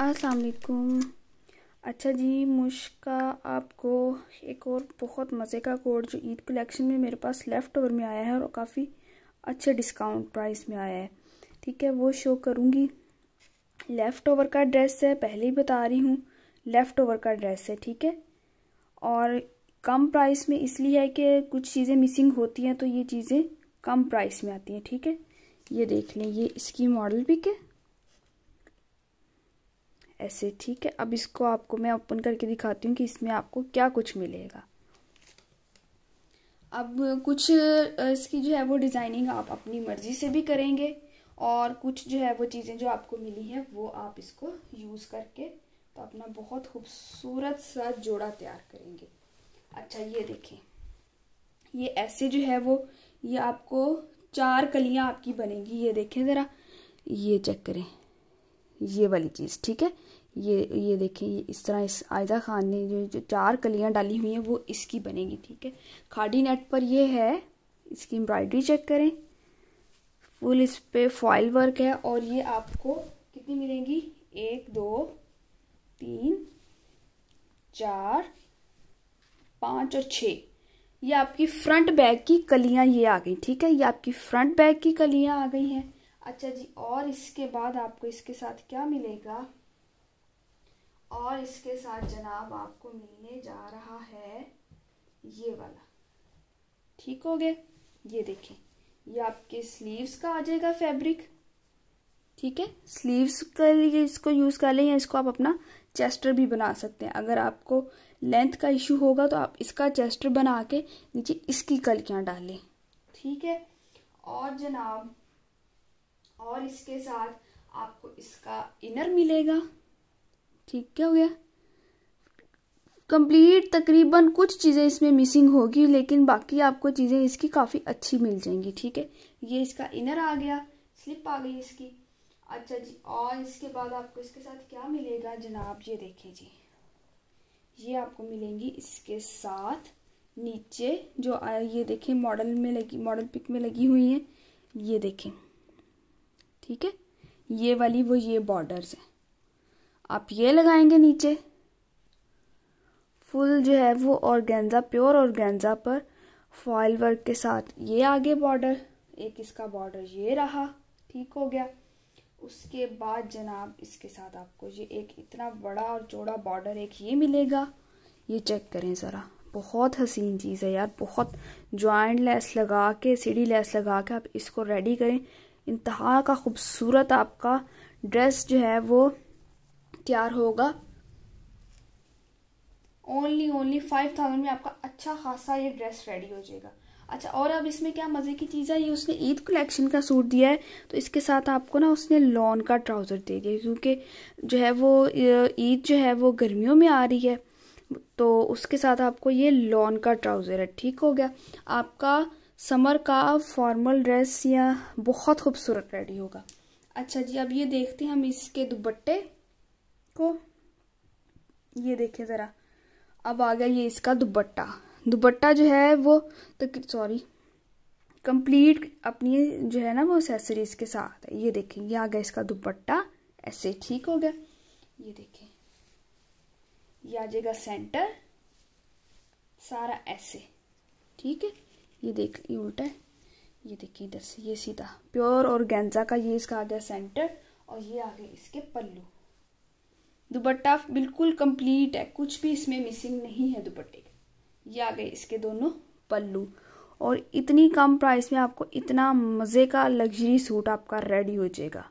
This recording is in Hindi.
असलकुम अच्छा जी मुश्का आपको एक और बहुत मज़े का कोड जो ईद कलेक्शन में मेरे पास लेफ़्ट ओवर में आया है और काफ़ी अच्छे डिस्काउंट प्राइस में आया है ठीक है वो शो करूँगी लेफ़्ट ओवर का ड्रेस है पहले ही बता रही हूँ लेफ़्ट ओवर का ड्रेस है ठीक है और कम प्राइस में इसलिए है कि कुछ चीज़ें मिसिंग होती हैं तो ये चीज़ें कम प्राइस में आती हैं ठीक है ये देख लें ये इसकी मॉडल पिक है ऐसे ठीक है अब इसको आपको मैं ओपन करके दिखाती हूँ कि इसमें आपको क्या कुछ मिलेगा अब कुछ इसकी जो है वो डिज़ाइनिंग आप अपनी मर्ज़ी से भी करेंगे और कुछ जो है वो चीज़ें जो आपको मिली हैं वो आप इसको यूज़ करके तो अपना बहुत खूबसूरत सा जोड़ा तैयार करेंगे अच्छा ये देखें ये ऐसे जो है वो ये आपको चार कलियां आपकी बनेगी ये देखें ज़रा ये चेक करें ये वाली चीज़ ठीक है ये ये देखिए इस तरह इस आयदा खान ने जो जो चार कलियाँ डाली हुई हैं वो इसकी बनेगी ठीक है खाडी नेट पर ये है इसकी एम्ब्रॉयडरी चेक करें फुल इस पर फॉइल वर्क है और ये आपको कितनी मिलेंगी एक दो तीन चार पाँच और छः ये आपकी फ्रंट बैग की कलियाँ ये आ गई ठीक है ये आपकी फ्रंट बैग की कलियाँ आ गई हैं अच्छा जी और इसके बाद आपको इसके साथ क्या मिलेगा और इसके साथ जनाब आपको मिलने जा रहा है ये वाला ठीक हो गया ये देखें ये आपके स्लीव्स का आ जाएगा फैब्रिक ठीक है स्लीव्स का लिए इसको यूज़ कर लें या इसको आप अपना चेस्टर भी बना सकते हैं अगर आपको लेंथ का इशू होगा तो आप इसका चेस्टर बना के नीचे इसकी कलियाँ डालें ठीक है और जनाब और इसके साथ आपको इसका इनर मिलेगा ठीक क्या हो गया कंप्लीट तकरीबन कुछ चीज़ें इसमें मिसिंग होगी लेकिन बाकी आपको चीज़ें इसकी काफ़ी अच्छी मिल जाएंगी ठीक है ये इसका इनर आ गया स्लिप आ गई इसकी अच्छा जी और इसके बाद आपको इसके साथ क्या मिलेगा जनाब ये देखें जी ये आपको मिलेंगी इसके साथ नीचे जो ये देखें मॉडल में लगी मॉडल पिक में लगी हुई हैं ये देखें ठीक है ये वाली वो ये बॉर्डर्स हैं आप ये लगाएंगे नीचे फुल जो है वो ऑर्गेन्जा प्योर ऑर्गेन्जा पर फॉयल वर्क के साथ ये आगे बॉर्डर एक इसका बॉर्डर ये रहा ठीक हो गया उसके बाद जनाब इसके साथ आपको ये एक इतना बड़ा और चौड़ा बॉर्डर एक ये मिलेगा ये चेक करें ज़रा बहुत हसीन चीज़ है यार बहुत ज्वाइंट लेस लगा के सीढ़ी लेस लगा के आप इसको रेडी करें इंतहा का खूबसूरत आपका ड्रेस जो है वो तैयार होगा ओनली ओनली फाइव थाउजेंड में आपका अच्छा खासा ये ड्रेस रेडी हो जाएगा अच्छा और अब इसमें क्या मज़े की चीज़ है ये उसने ईद कलेक्शन का सूट दिया है तो इसके साथ आपको ना उसने लॉन का ट्राउज़र दे दिया क्योंकि जो है वो ईद जो है वो गर्मियों में आ रही है तो उसके साथ आपको ये लॉन का ट्राउज़र है ठीक हो गया आपका समर का फॉर्मल ड्रेस या बहुत खूबसूरत रेडी होगा अच्छा जी अब ये देखते हैं हम इसके दुपट्टे को ये देखिए ज़रा अब आ गया ये इसका दुपट्टा दुपट्टा जो है वो तो सॉरी कंप्लीट अपनी जो है ना वो एसेसरीज के साथ है ये देखें ये आ गया इसका दुपट्टा ऐसे ठीक हो गया ये देखें ये आ जाएगा सेंटर सारा ऐसे ठीक है ये देख ये उल्टा है ये देखिए इधर से ये सीधा प्योर और गेंजा का ये इसका आ गया सेंटर और ये आ गए इसके पल्लू दुपट्टा बिल्कुल कंप्लीट है कुछ भी इसमें मिसिंग नहीं है दुपट्टे ये आ गए इसके दोनों पल्लू और इतनी कम प्राइस में आपको इतना मज़े का लग्जरी सूट आपका रेडी हो जाएगा